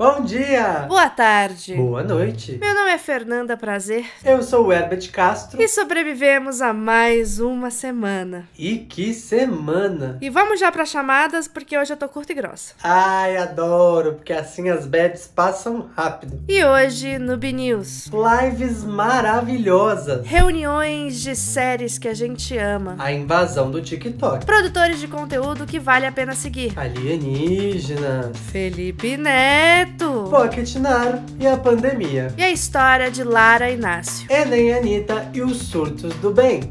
Bom dia! Boa tarde! Boa noite! Meu nome é Fernanda Prazer. Eu sou o Herbert Castro. E sobrevivemos a mais uma semana. E que semana! E vamos já para chamadas, porque hoje eu tô curta e grossa. Ai, adoro, porque assim as beds passam rápido. E hoje, no B News. Lives maravilhosas. Reuniões de séries que a gente ama. A invasão do TikTok. Produtores de conteúdo que vale a pena seguir. Alienígenas. Felipe Neto. Preto, Nar e a pandemia. E a história de Lara Inácio. Enem é Anitta e os surtos do bem.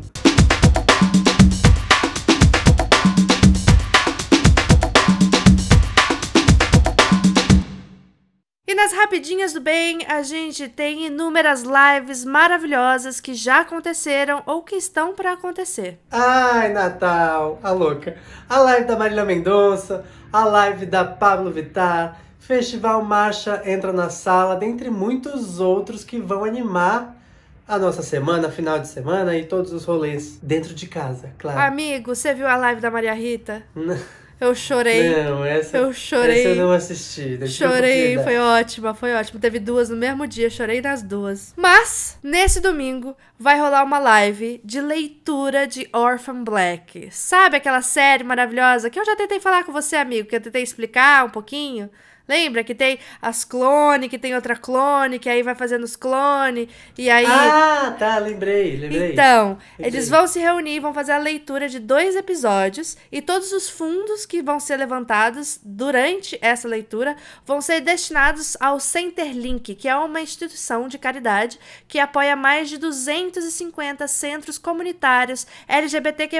E nas Rapidinhas do Bem, a gente tem inúmeras lives maravilhosas que já aconteceram ou que estão para acontecer. Ai, Natal, a louca. A live da Marília Mendonça, a live da Pablo Vittar, Festival Marcha entra na sala, dentre muitos outros que vão animar a nossa semana, final de semana e todos os rolês dentro de casa, claro. Amigo, você viu a live da Maria Rita? Eu chorei. Não, essa eu chorei. Essa eu não assisti. Chorei, foi ótima, foi ótima. Teve duas no mesmo dia, chorei nas duas. Mas nesse domingo vai rolar uma live de leitura de Orphan Black. Sabe aquela série maravilhosa que eu já tentei falar com você, amigo, que eu tentei explicar um pouquinho Lembra que tem as clone, que tem outra clone, que aí vai fazendo os clone, e aí... Ah, tá, lembrei, lembrei. Então, lembrei. eles vão se reunir, vão fazer a leitura de dois episódios, e todos os fundos que vão ser levantados durante essa leitura vão ser destinados ao Centerlink, que é uma instituição de caridade que apoia mais de 250 centros comunitários LGBTQ+,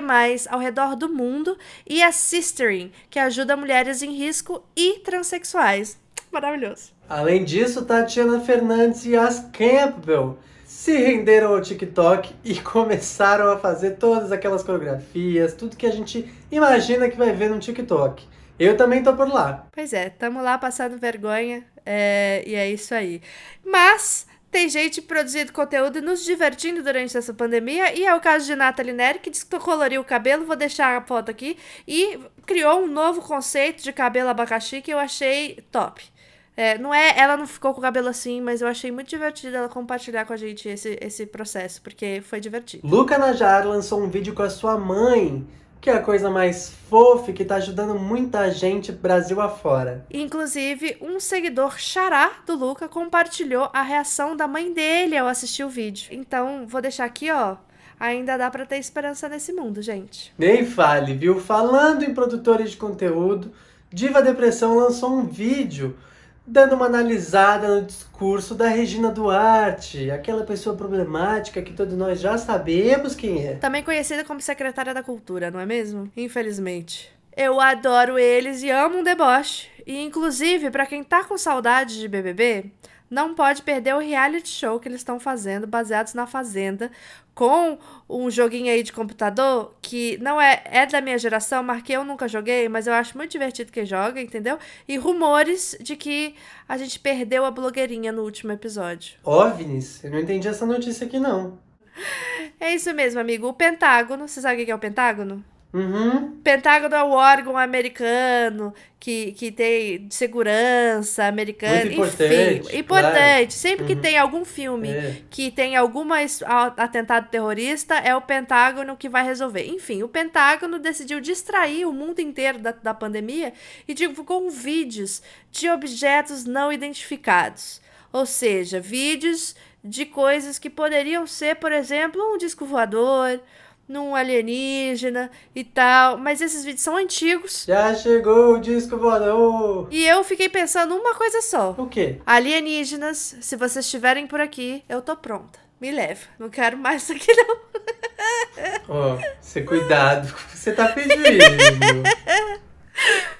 ao redor do mundo, e a Sistering, que ajuda mulheres em risco e transexuais demais. Maravilhoso. Além disso, Tatiana Fernandes e As Campbell se renderam ao TikTok e começaram a fazer todas aquelas coreografias, tudo que a gente imagina que vai ver no TikTok. Eu também tô por lá. Pois é, tamo lá passando vergonha, é, e é isso aí. Mas tem gente produzindo conteúdo e nos divertindo durante essa pandemia, e é o caso de Nathalie Neri, que que coloriu o cabelo, vou deixar a foto aqui, e criou um novo conceito de cabelo abacaxi que eu achei top. É, não é, ela não ficou com o cabelo assim, mas eu achei muito divertido ela compartilhar com a gente esse, esse processo, porque foi divertido. Luca Najar lançou um vídeo com a sua mãe que é a coisa mais fofa que tá ajudando muita gente Brasil afora. Inclusive, um seguidor xará do Luca compartilhou a reação da mãe dele ao assistir o vídeo. Então, vou deixar aqui, ó. Ainda dá para ter esperança nesse mundo, gente. Nem fale, viu? Falando em produtores de conteúdo, Diva Depressão lançou um vídeo dando uma analisada no discurso da Regina Duarte, aquela pessoa problemática que todos nós já sabemos quem é. Também conhecida como secretária da Cultura, não é mesmo? Infelizmente. Eu adoro eles e amo um deboche. E inclusive, para quem tá com saudade de BBB, não pode perder o reality show que eles estão fazendo, baseados na Fazenda, com um joguinho aí de computador que não é, é da minha geração, marquei, eu nunca joguei, mas eu acho muito divertido quem joga, entendeu? E rumores de que a gente perdeu a blogueirinha no último episódio. OVNIs? Eu não entendi essa notícia aqui, não. É isso mesmo, amigo. O Pentágono, você sabe o que é o Pentágono? Uhum. Pentágono é o órgão americano que, que tem segurança americana. Muito importante. Enfim, importante. Claro. Sempre uhum. que tem algum filme é. que tem algum atentado terrorista, é o Pentágono que vai resolver. Enfim, o Pentágono decidiu distrair o mundo inteiro da, da pandemia e divulgou vídeos de objetos não identificados. Ou seja, vídeos de coisas que poderiam ser, por exemplo, um disco voador num alienígena e tal. Mas esses vídeos são antigos. Já chegou o disco voador! E eu fiquei pensando uma coisa só. O quê? Alienígenas, se vocês estiverem por aqui, eu tô pronta. Me leva. Não quero mais isso aqui, não. Ó, oh, você cuidado. Você tá pedindo.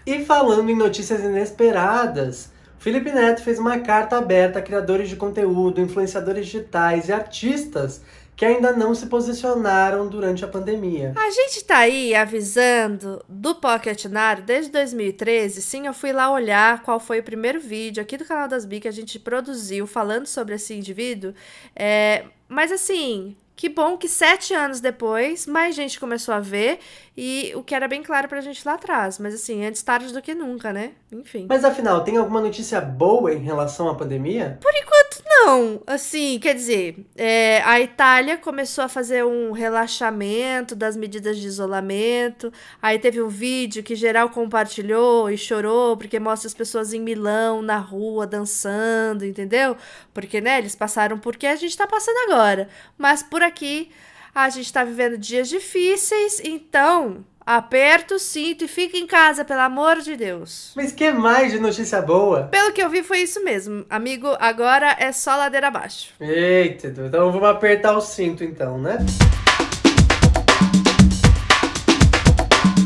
e falando em notícias inesperadas... Felipe Neto fez uma carta aberta a criadores de conteúdo, influenciadores digitais e artistas que ainda não se posicionaram durante a pandemia. A gente tá aí avisando do Pocket Pocketnário desde 2013. Sim, eu fui lá olhar qual foi o primeiro vídeo aqui do canal das Bi que a gente produziu falando sobre esse indivíduo. É, mas assim, que bom que sete anos depois, mais gente começou a ver e o que era bem claro pra gente lá atrás. Mas assim, antes tarde do que nunca, né? Enfim. Mas afinal, tem alguma notícia boa em relação à pandemia? Por enquanto, não. Assim, quer dizer, é, a Itália começou a fazer um relaxamento das medidas de isolamento. Aí teve um vídeo que geral compartilhou e chorou, porque mostra as pessoas em Milão, na rua, dançando, entendeu? Porque, né, eles passaram porque a gente tá passando agora. Mas por aqui. A gente está vivendo dias difíceis, então Aperta o cinto e fica em casa, pelo amor de Deus. Mas que mais de notícia boa? Pelo que eu vi, foi isso mesmo. Amigo, agora é só ladeira abaixo. Eita, então vamos apertar o cinto então, né?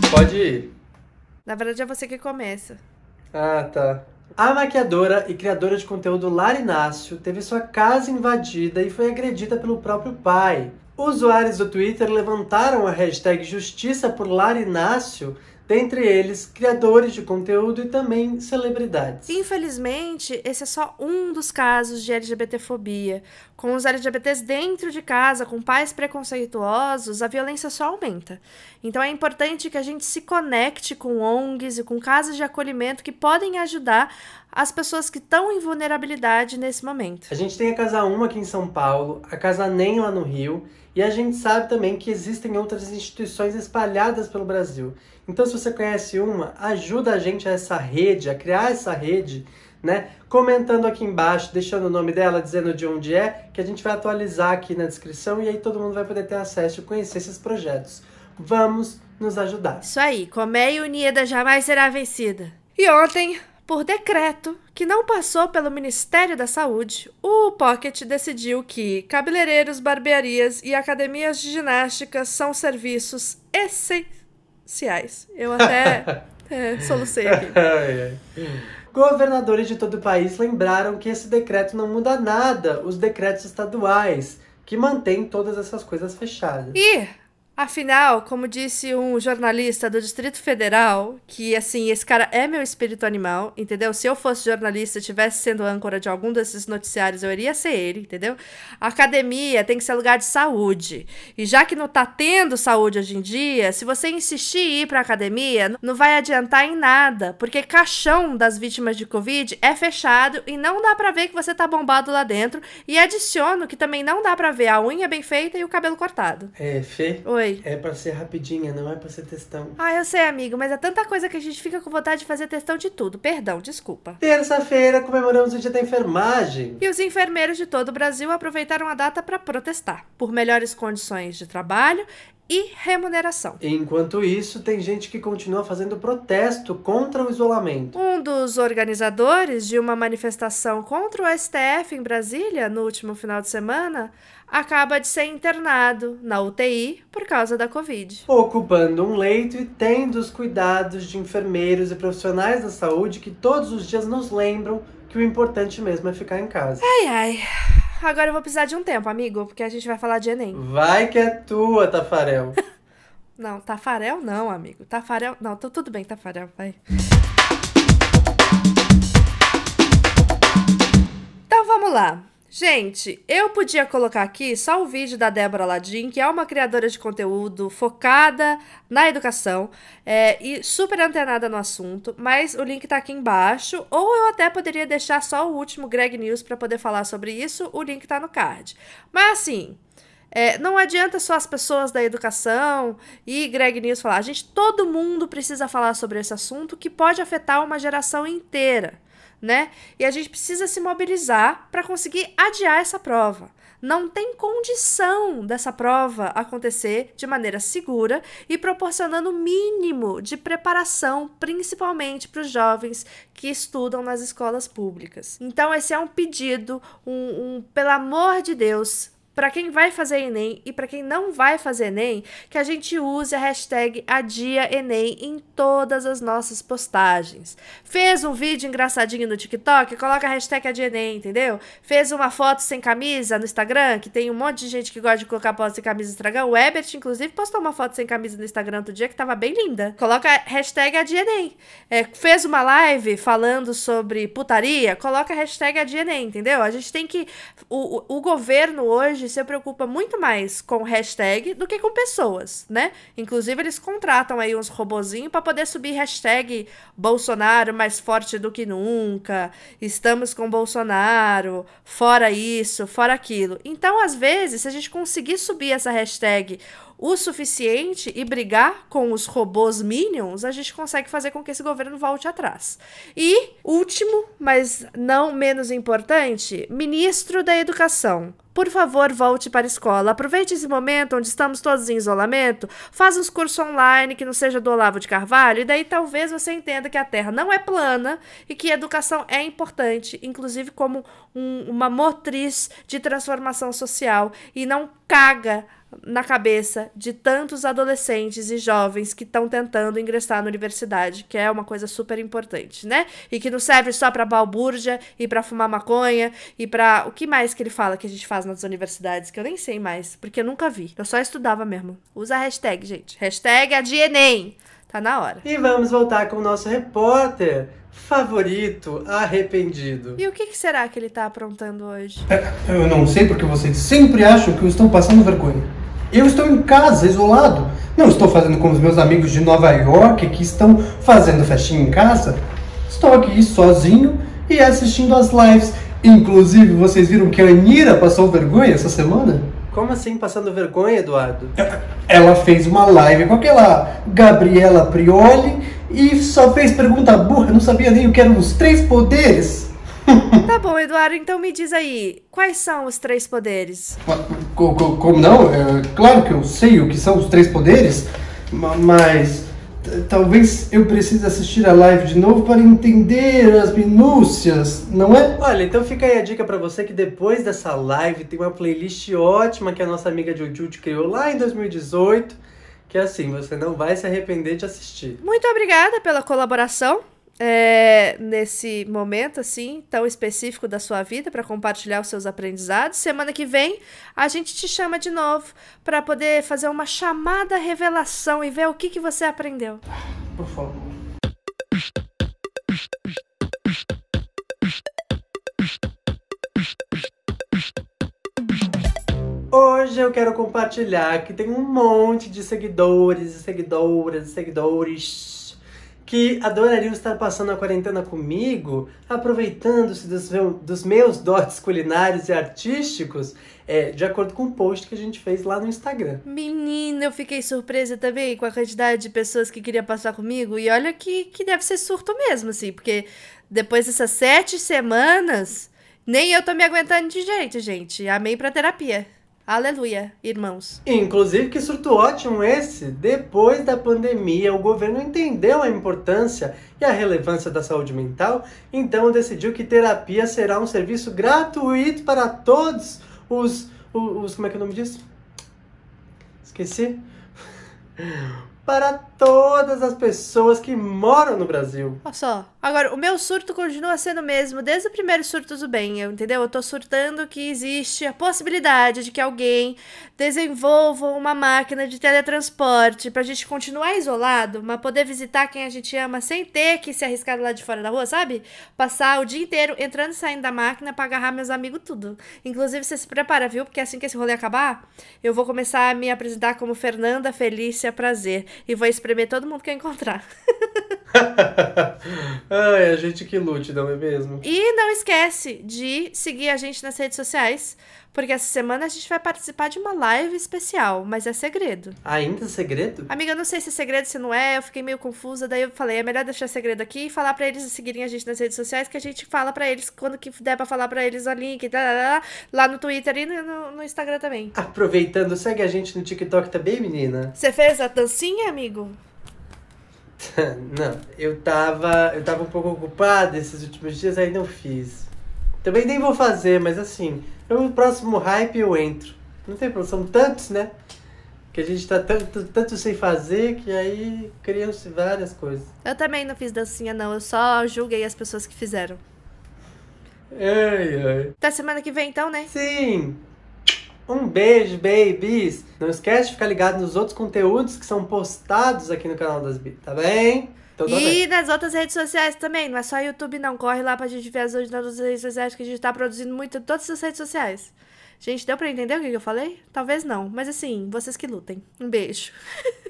Pode ir. Na verdade, é você que começa. Ah, tá. A maquiadora e criadora de conteúdo Larinácio teve sua casa invadida e foi agredida pelo próprio pai. Usuários do Twitter levantaram a hashtag Justiça por Lar dentre eles criadores de conteúdo e também celebridades. Infelizmente, esse é só um dos casos de LGBTfobia. Com os LGBTs dentro de casa, com pais preconceituosos, a violência só aumenta. Então é importante que a gente se conecte com ONGs e com casas de acolhimento que podem ajudar as pessoas que estão em vulnerabilidade nesse momento. A gente tem a Casa Uma aqui em São Paulo, a Casa Nem lá no Rio e a gente sabe também que existem outras instituições espalhadas pelo Brasil. Então, se você conhece uma, ajuda a gente a essa rede, a criar essa rede, né? Comentando aqui embaixo, deixando o nome dela, dizendo de onde é, que a gente vai atualizar aqui na descrição e aí todo mundo vai poder ter acesso e conhecer esses projetos. Vamos nos ajudar. Isso aí, Coméia unida jamais será vencida. E ontem, por decreto que não passou pelo Ministério da Saúde, o Pocket decidiu que cabeleireiros, barbearias e academias de ginástica são serviços essenciais. Eu até é, solucei aqui. Governadores de todo o país lembraram que esse decreto não muda nada os decretos estaduais, que mantêm todas essas coisas fechadas. E Afinal, como disse um jornalista do Distrito Federal, que assim, esse cara é meu espírito animal, entendeu? Se eu fosse jornalista e estivesse sendo âncora de algum desses noticiários, eu iria ser ele, entendeu? A academia tem que ser lugar de saúde. E já que não tá tendo saúde hoje em dia, se você insistir em ir pra academia, não vai adiantar em nada, porque caixão das vítimas de Covid é fechado e não dá pra ver que você tá bombado lá dentro. E adiciono que também não dá pra ver a unha bem feita e o cabelo cortado. É, Fê? Oi. Oi. É pra ser rapidinha, não é pra ser testão. Ah, eu sei, amigo, mas é tanta coisa que a gente fica com vontade de fazer testão de tudo. Perdão, desculpa. Terça-feira comemoramos o Dia da Enfermagem. E os enfermeiros de todo o Brasil aproveitaram a data para protestar por melhores condições de trabalho e remuneração. Enquanto isso, tem gente que continua fazendo protesto contra o isolamento. Um dos organizadores de uma manifestação contra o STF em Brasília no último final de semana acaba de ser internado na UTI por causa da Covid. Ocupando um leito e tendo os cuidados de enfermeiros e profissionais da saúde que todos os dias nos lembram que o importante mesmo é ficar em casa. Ai ai agora eu vou precisar de um tempo, amigo, porque a gente vai falar de Enem. Vai que é tua, Tafarel. não, Tafarel não, amigo. Tafarel. Não, tô, tudo bem, Tafarel, vai. Então vamos lá. Gente, eu podia colocar aqui só o vídeo da Débora Ladim, que é uma criadora de conteúdo focada na educação é, e super antenada no assunto, mas o link tá aqui embaixo, ou eu até poderia deixar só o último Greg News para poder falar sobre isso, o link tá no card. Mas assim, é, não adianta só as pessoas da educação e Greg News falar, gente, todo mundo precisa falar sobre esse assunto que pode afetar uma geração inteira né? E a gente precisa se mobilizar para conseguir adiar essa prova. Não tem condição dessa prova acontecer de maneira segura e proporcionando o mínimo de preparação, principalmente para os jovens que estudam nas escolas públicas. Então, esse é um pedido, um, um pelo amor de Deus, para quem vai fazer Enem e para quem não vai fazer Enem, que a gente use a hashtag AdiaEnem em todas as nossas postagens. Fez um vídeo engraçadinho no TikTok? Coloca a hashtag AdiaEnem, entendeu? Fez uma foto sem camisa no Instagram, que tem um monte de gente que gosta de colocar foto sem camisa no Instagram. O Ebert, inclusive, postou uma foto sem camisa no Instagram outro dia que tava bem linda. Coloca a hashtag AdiaEnem. É, fez uma live falando sobre putaria? Coloca a hashtag AdiaEnem, entendeu? A gente tem que... o, o, o governo hoje hoje se preocupa muito mais com hashtag do que com pessoas, né? Inclusive, eles contratam aí uns robozinhos para poder subir hashtag Bolsonaro mais forte do que nunca, estamos com Bolsonaro, fora isso, fora aquilo. Então, às vezes, se a gente conseguir subir essa hashtag o suficiente e brigar com os robôs Minions, a gente consegue fazer com que esse governo volte atrás. E, último, mas não menos importante, ministro da Educação. Por favor, volte para a escola. Aproveite esse momento onde estamos todos em isolamento. Faça uns cursos online que não seja do Olavo de Carvalho. E daí talvez você entenda que a Terra não é plana e que a educação é importante, inclusive como um, uma motriz de transformação social. E não caga na cabeça de tantos adolescentes e jovens que estão tentando ingressar na universidade, que é uma coisa super importante, né? E que não serve só para balbúrdia e para fumar maconha e para o que mais que ele fala que a gente faz nas universidades, que eu nem sei mais, porque eu nunca vi. Eu só estudava mesmo. Usa a hashtag, gente. Hashtag é de Enem. Tá na hora. E vamos voltar com o nosso repórter favorito, arrependido. E o que, que será que ele tá aprontando hoje? É, eu não sei porque vocês sempre acham que eu estou passando vergonha. Eu estou em casa, isolado. Não estou fazendo como os meus amigos de Nova York que estão fazendo festinha em casa. Estou aqui sozinho e assistindo as lives. Inclusive, vocês viram que a Anira passou vergonha essa semana? Como assim passando vergonha, Eduardo? Ela fez uma live com aquela Gabriela Prioli e só fez pergunta burra, não sabia nem o que eram os três poderes. Tá bom, Eduardo, então me diz aí, quais são os três poderes? Como, como não? É, claro que eu sei o que são os três poderes, mas Talvez eu precise assistir a live de novo para entender as minúcias, não é? Olha, então fica aí a dica para você que depois dessa live tem uma playlist ótima que a nossa amiga Jojut criou lá em 2018, que é assim, você não vai se arrepender de assistir. Muito obrigada pela colaboração é, nesse momento assim tão específico da sua vida para compartilhar os seus aprendizados. Semana que vem a gente te chama de novo para poder fazer uma chamada revelação e ver o que, que você aprendeu. Por favor. Hoje eu quero compartilhar que tem um monte de seguidores e seguidoras e seguidores que adorariam estar passando a quarentena comigo, aproveitando-se dos, dos, meus dotes culinários e artísticos, é, de acordo com o um post que a gente fez lá no Instagram. Menina, eu fiquei surpresa também com a quantidade de pessoas que queriam passar comigo, e olha que, que deve ser surto mesmo, assim, porque depois dessas sete semanas, nem eu tô me aguentando de jeito, gente. Amei pra terapia. Aleluia, irmãos. Inclusive, que surto ótimo esse! Depois da pandemia, o governo entendeu a importância e a relevância da saúde mental, então decidiu que terapia será um serviço gratuito para todos os. os, como é que é o nome disso? Esqueci? para todas as pessoas que moram no Brasil. Olha só, Agora, o meu surto continua sendo o mesmo desde o primeiro surto do bem, entendeu? Eu tô surtando que existe a possibilidade de que alguém desenvolva uma máquina de teletransporte pra gente continuar isolado, mas poder visitar quem a gente ama sem ter que se arriscar lá de fora da rua, sabe? Passar o dia inteiro entrando e saindo da máquina pra agarrar meus amigos tudo. Inclusive, você se prepara, viu? Porque assim que esse rolê acabar, eu vou começar a me apresentar como Fernanda Felícia Prazer e vou espremer todo mundo que eu encontrar. Ai, a gente que lute, não é mesmo? E não esquece de seguir a gente nas redes sociais, porque essa semana a gente vai participar de uma live especial, mas é segredo. Ainda é segredo? Amiga, eu não sei se é segredo, se não é, eu fiquei meio confusa, daí eu falei, é melhor deixar segredo aqui e falar para eles seguirem a gente nas redes sociais, que a gente fala para eles quando que der pra falar para eles o link, lá, lá, lá, lá no Twitter e no, no Instagram também. Aproveitando, segue a gente no TikTok também, menina? Você fez a dancinha, amigo? não, eu tava, eu tava um pouco ocupada esses últimos dias, aí não fiz. Também nem vou fazer, mas assim, no próximo hype eu entro. Não tem problema, são tantos, né? Que a gente tá tanto, tanto sem fazer que aí criam-se várias coisas. Eu também não fiz dancinha, não. Eu só julguei as pessoas que fizeram. Ai, ai. Até semana que vem, então, né? Sim, um beijo, babies! Não esquece de ficar ligado nos outros conteúdos que são postados aqui no canal das Bi, tá bem? Então, e bem. nas outras redes sociais também, não é só YouTube não, corre lá pra gente ver as outras redes sociais que a gente tá produzindo muito em todas as redes sociais. Gente, deu pra entender o que eu falei? Talvez não, mas assim, vocês que lutem. Um beijo!